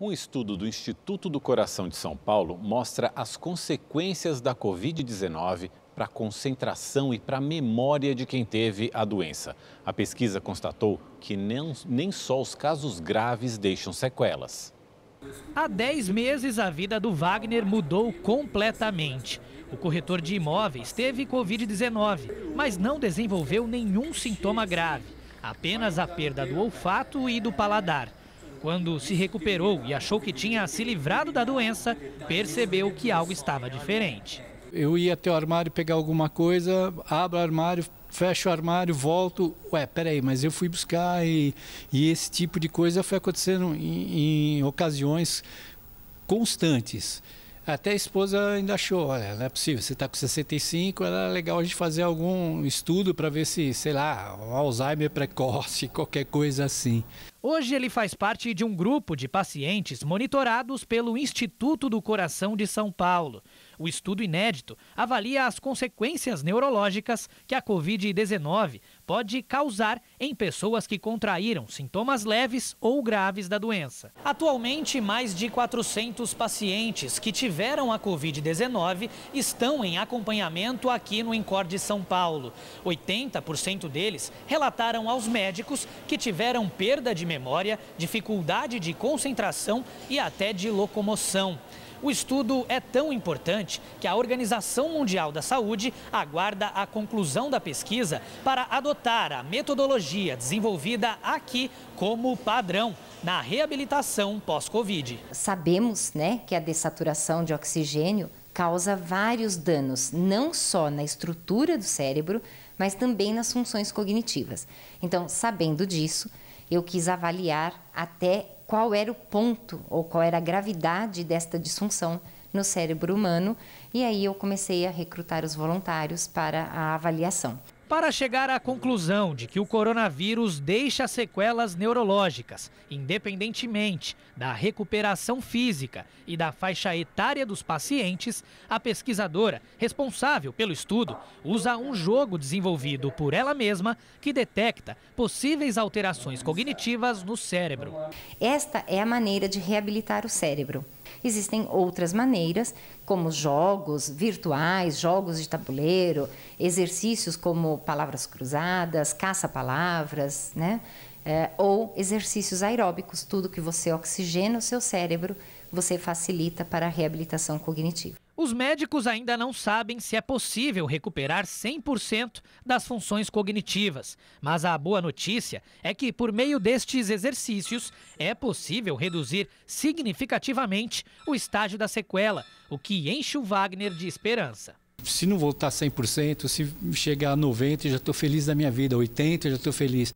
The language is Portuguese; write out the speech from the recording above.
Um estudo do Instituto do Coração de São Paulo mostra as consequências da Covid-19 para a concentração e para a memória de quem teve a doença. A pesquisa constatou que nem, nem só os casos graves deixam sequelas. Há 10 meses, a vida do Wagner mudou completamente. O corretor de imóveis teve Covid-19, mas não desenvolveu nenhum sintoma grave, apenas a perda do olfato e do paladar. Quando se recuperou e achou que tinha se livrado da doença, percebeu que algo estava diferente. Eu ia até o armário pegar alguma coisa, abro o armário, fecho o armário, volto. Ué, peraí, mas eu fui buscar e, e esse tipo de coisa foi acontecendo em, em ocasiões constantes. Até a esposa ainda achou, olha, não é possível, você está com 65, era legal a gente fazer algum estudo para ver se, sei lá, Alzheimer precoce, qualquer coisa assim. Hoje ele faz parte de um grupo de pacientes monitorados pelo Instituto do Coração de São Paulo. O estudo inédito avalia as consequências neurológicas que a Covid-19 pode causar em pessoas que contraíram sintomas leves ou graves da doença. Atualmente, mais de 400 pacientes que tiveram a Covid-19 estão em acompanhamento aqui no Incorde São Paulo. 80% deles relataram aos médicos que tiveram perda de memória, dificuldade de concentração e até de locomoção. O estudo é tão importante que a Organização Mundial da Saúde aguarda a conclusão da pesquisa para adotar a metodologia desenvolvida aqui como padrão na reabilitação pós-Covid. Sabemos né, que a dessaturação de oxigênio causa vários danos, não só na estrutura do cérebro, mas também nas funções cognitivas. Então, sabendo disso, eu quis avaliar até qual era o ponto ou qual era a gravidade desta disfunção no cérebro humano, e aí eu comecei a recrutar os voluntários para a avaliação para chegar à conclusão de que o coronavírus deixa sequelas neurológicas, independentemente da recuperação física e da faixa etária dos pacientes, a pesquisadora responsável pelo estudo usa um jogo desenvolvido por ela mesma que detecta possíveis alterações cognitivas no cérebro. Esta é a maneira de reabilitar o cérebro. Existem outras maneiras, como jogos virtuais, jogos de tabuleiro, exercícios como palavras cruzadas, caça-palavras, né? É, ou exercícios aeróbicos, tudo que você oxigena o seu cérebro, você facilita para a reabilitação cognitiva. Os médicos ainda não sabem se é possível recuperar 100% das funções cognitivas, mas a boa notícia é que, por meio destes exercícios, é possível reduzir significativamente o estágio da sequela, o que enche o Wagner de esperança. Se não voltar 100%, se chegar a 90%, já estou feliz da minha vida, 80% já estou feliz.